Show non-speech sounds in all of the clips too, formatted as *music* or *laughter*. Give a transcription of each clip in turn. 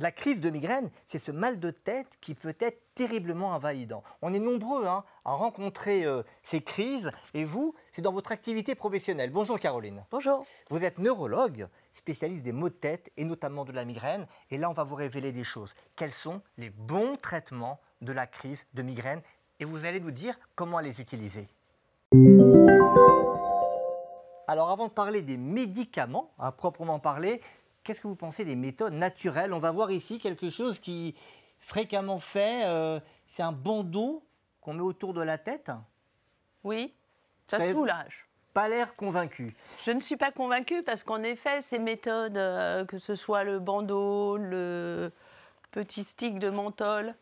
La crise de migraine, c'est ce mal de tête qui peut être terriblement invalidant. On est nombreux hein, à rencontrer euh, ces crises et vous, c'est dans votre activité professionnelle. Bonjour Caroline. Bonjour. Vous êtes neurologue, spécialiste des maux de tête et notamment de la migraine. Et là, on va vous révéler des choses. Quels sont les bons traitements de la crise de migraine Et vous allez nous dire comment les utiliser. Alors avant de parler des médicaments, à proprement parler, Qu'est-ce que vous pensez des méthodes naturelles On va voir ici quelque chose qui fréquemment fait, euh, c'est un bandeau qu'on met autour de la tête. Oui, ça, soulage. Pas l'air convaincu. Je ne suis pas convaincue parce qu'en effet, ces méthodes, euh, que ce soit le bandeau, le petit stick de menthol,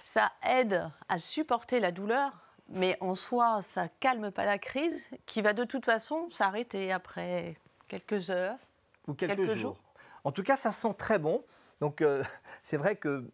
ça aide à supporter la douleur, mais en soi, ça calme pas la crise qui va de toute façon s'arrêter après quelques heures ou quelques, jours. En tout cas, ça sent très bon. Donc, euh, *laughs* c'est vrai que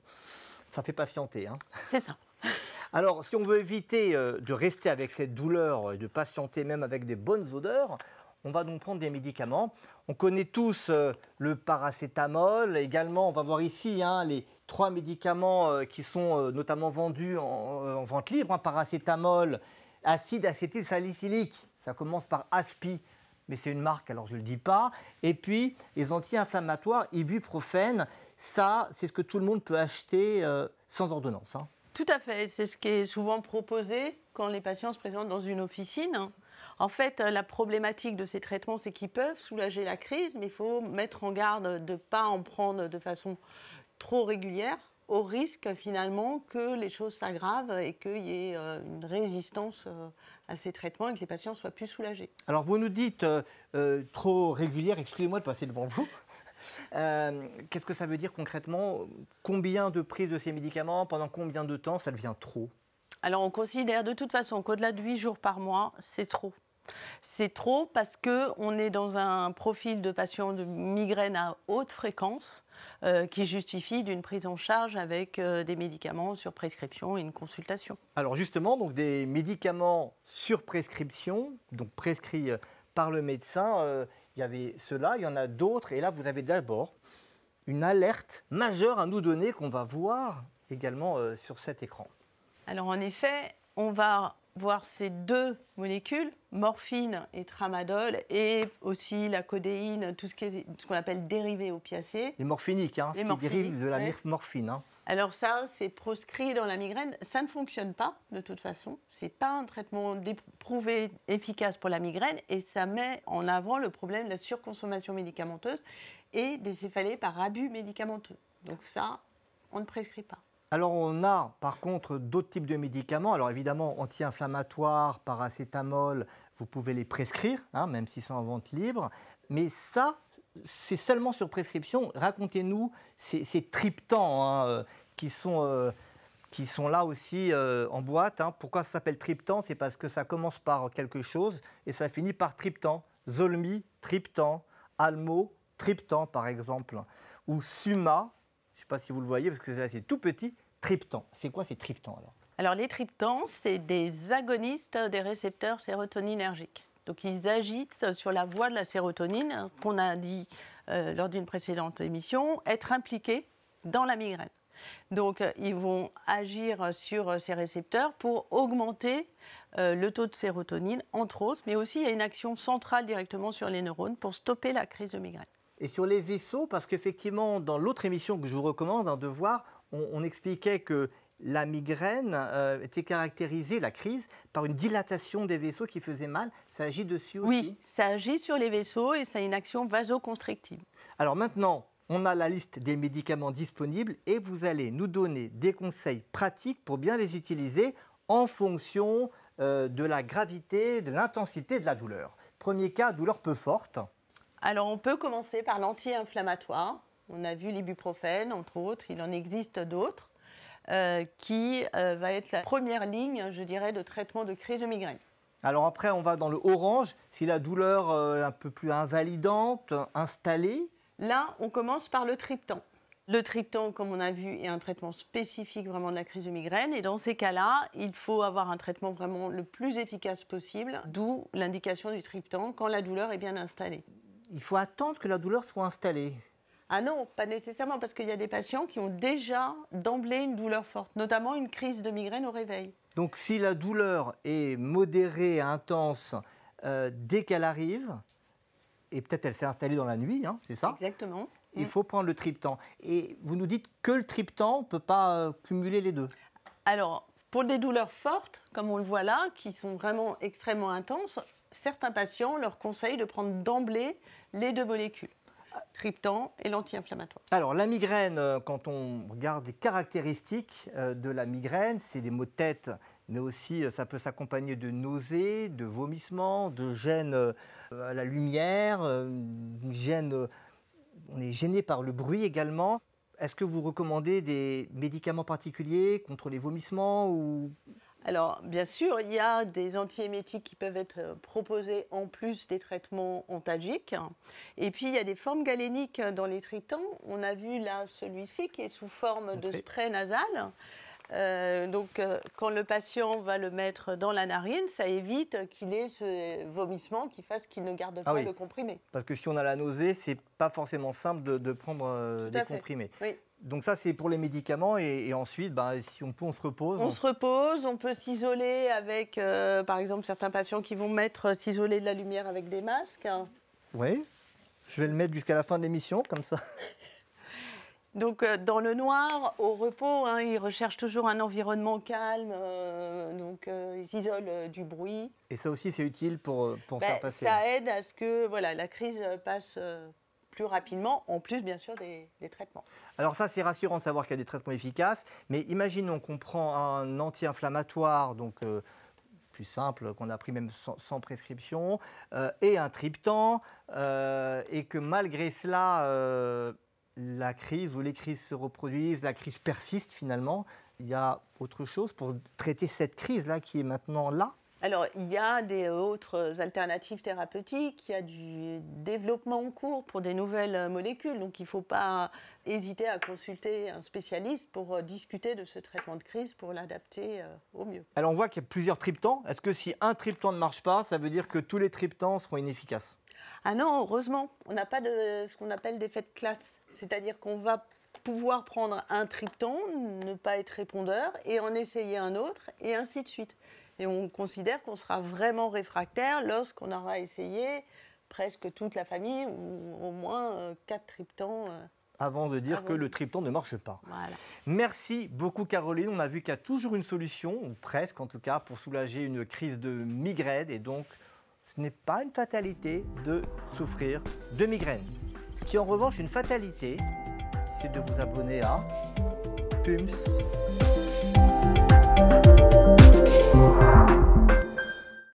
ça fait patienter. Hein. C'est ça. *laughs* Alors, si on veut éviter euh, de rester avec cette douleur et euh, de patienter même avec des bonnes odeurs, on va donc prendre des médicaments. On connaît tous le paracétamol. Également, on va voir ici hein, les trois médicaments qui sont notamment vendus en, vente libre. Hein, paracétamol, acide acétylsalicylique, ça commence par ASPI mais c'est une marque, alors je ne le dis pas. Et puis, les anti-inflammatoires, ibuprofène, ça, c'est ce que tout le monde peut acheter euh, sans ordonnance. Hein. Tout à fait, c'est ce qui est souvent proposé quand les patients se présentent dans une officine. Hein. En fait, euh, la problématique de ces traitements, c'est qu'ils peuvent soulager la crise, mais il faut mettre en garde de ne pas en prendre de façon trop régulière au risque finalement que les choses s'aggravent et qu'il y ait euh, une résistance euh, à ces traitements et que les patients soient plus soulagés. Alors vous nous dites euh, trop régulière, excusez-moi de passer devant vous. Qu'est-ce que ça veut dire concrètement Combien de prises de ces médicaments Pendant combien de temps ça devient trop Alors on considère de toute façon qu'au-delà de 8 jours par mois, c'est trop. C'est trop parce qu'on est dans un profil de patients de migraine à haute fréquence euh, qui justifie d'une prise en charge avec euh, des médicaments sur prescription et une consultation. Alors justement, donc des médicaments sur prescription, donc prescrits euh, par le médecin, il y avait cela, il y en a d'autres, et là vous avez d'abord une alerte majeure à nous donner qu'on va voir également sur cet écran. Alors en effet, on va voir ces deux molécules, morphine et tramadol, et aussi la codéine, tout ce qu'on appelle dérivé opiacé. Les morphiniques, hein, ce qui dérive de la morphine. Hein. Alors ça, c'est proscrit dans la migraine. Ça ne fonctionne pas, de toute façon. Ce n'est pas un traitement prouvé efficace pour la migraine, et ça met en avant le problème de la surconsommation médicamenteuse et des céphalées par abus médicamenteux. Donc ça, on ne prescrit pas. Alors on a par contre d'autres types de médicaments. Alors évidemment, anti-inflammatoires, paracétamol, vous pouvez les prescrire, hein, même s'ils sont en vente libre. Mais ça, c'est seulement sur prescription. Racontez-nous ces, ces, triptans hein, euh, qui sont... Euh, qui sont là aussi euh, en boîte. Hein. Pourquoi ça s'appelle triptan C'est parce que ça commence par quelque chose et ça finit par triptan. Zolmi, triptan. Almo, triptan par exemple. Ou Suma, je ne sais pas si vous le voyez parce que c'est tout petit, triptans. C'est quoi ces triptans alors Alors les triptans, c'est des agonistes des récepteurs sérotoninergiques. Donc ils agitent sur la voie de la sérotonine hein, qu'on a dit euh, lors d'une précédente émission, être impliqués dans la migraine. Donc euh, ils vont agir sur euh, ces récepteurs pour augmenter le taux de sérotonine, entre autres, mais aussi il y a une action centrale directement sur les neurones pour stopper la crise de migraine. Et sur les vaisseaux, parce qu'effectivement, dans l'autre émission que je vous recommande, hein, de voir, on, expliquait que la migraine euh, était caractérisée, la crise, par une dilatation des vaisseaux qui faisait mal. Ça agit dessus aussi Oui, ça agit sur les vaisseaux et ça une action vasoconstrictive. Alors maintenant, on a la liste des médicaments disponibles et vous allez nous donner des conseils pratiques pour bien les utiliser en fonction euh, de la gravité, de l'intensité de la douleur. Premier cas, douleur peu forte. Alors on peut commencer par l'anti-inflammatoire on a vu l'ibuprofène, entre autres, il en existe d'autres, euh, qui euh, va être la première ligne, je dirais, de traitement de crise de migraine. Alors après, on va dans le orange, si la douleur est euh, un peu plus invalidante, installée. Là, on commence par le triptan. Le triptan, comme on a vu, est un traitement spécifique vraiment de la crise de migraine. Et dans ces cas-là, il faut avoir un traitement vraiment le plus efficace possible, d'où l'indication du triptan quand la douleur est bien installée. Il faut attendre que la douleur soit installée. Ah non, pas nécessairement, parce qu'il y a des patients qui ont déjà d'emblée une douleur forte, notamment une crise de migraine au réveil. Donc si la douleur est modérée, intense, euh, dès qu'elle arrive, et peut-être elle s'est installée dans la nuit, hein, c'est ça Exactement. Il mm. faut prendre le triptan. Et vous nous dites que le triptan, on ne peut pas euh, cumuler les deux Alors, pour des douleurs fortes, comme on le voit là, qui sont vraiment extrêmement intenses, certains patients leur conseillent de prendre d'emblée les deux molécules triptan et l'anti-inflammatoire. Alors la migraine, euh, quand on regarde les caractéristiques euh, de la migraine, c'est des maux de tête, mais aussi euh, ça peut s'accompagner de nausées, de vomissements, de gêne à la lumière, gêne, on est gêné par le bruit également. Est-ce que vous recommandez des médicaments particuliers contre les vomissements ou alors, bien sûr, il y a des antiémétiques qui peuvent être euh, proposés en plus des traitements ontagiques Et puis, il y a des formes galéniques euh, dans les tritons. On a vu là celui-ci qui est sous forme de spray nasal. Euh, donc, quand le patient va le mettre dans la narine, ça évite qu'il ait ce vomissement qui fasse qu'il ne garde ah pas le comprimé. Parce que si on a la nausée, c'est pas forcément simple de, prendre des comprimés. Oui. Donc ça, c'est pour les médicaments. Et, ensuite, bah, si on peut, on se repose. On, se repose, on peut s'isoler avec, euh, par exemple, certains patients qui vont mettre euh, s'isoler de la lumière avec des masques. Oui, je vais le mettre jusqu'à la fin de l'émission, comme ça. *laughs* Donc euh, dans le noir, au repos, hein, ils recherchent toujours un environnement calme, donc ils s'isolent du bruit. Et ça aussi, c'est utile pour, ben, faire passer. Ça aide à ce que voilà, la crise passe plus rapidement, en plus bien sûr des, traitements. Alors ça, c'est rassurant de savoir qu'il y a des traitements efficaces, mais imaginons qu'on prend un anti-inflammatoire, donc euh, plus simple, qu'on a pris même sans, prescription, euh, et un triptan, euh, et que malgré cela, la crise ou les crises se reproduisent, la crise persiste finalement. Il y a autre chose pour traiter cette crise-là qui est maintenant là alors, il y a des autres alternatives thérapeutiques, il y a du développement en cours pour des nouvelles molécules, donc il ne faut pas hésiter à consulter un spécialiste pour euh, discuter de ce traitement de crise, pour l'adapter euh, au mieux. Alors, on voit qu'il y a plusieurs triptans. Est-ce que si un triptan ne marche pas, ça veut dire que tous les triptans seront inefficaces Ah non, heureusement, on n'a pas de ce qu'on appelle d'effet de classe, c'est-à-dire qu'on va pouvoir prendre un triptan, ne pas être répondeur, et en essayer un autre, et ainsi de suite. Et on considère qu'on sera vraiment réfractaire lorsqu'on aura essayé presque toute la famille, ou au moins euh, quatre triptans euh, avant de dire que le tripton ne marche pas. Merci beaucoup Caroline. On a vu qu'il y a toujours une solution, ou presque en tout cas, pour soulager une crise de migraine. Et donc, ce n'est pas une fatalité de souffrir de migraine. Ce qui en revanche une fatalité, c'est de vous abonner à PUMS. Thank you.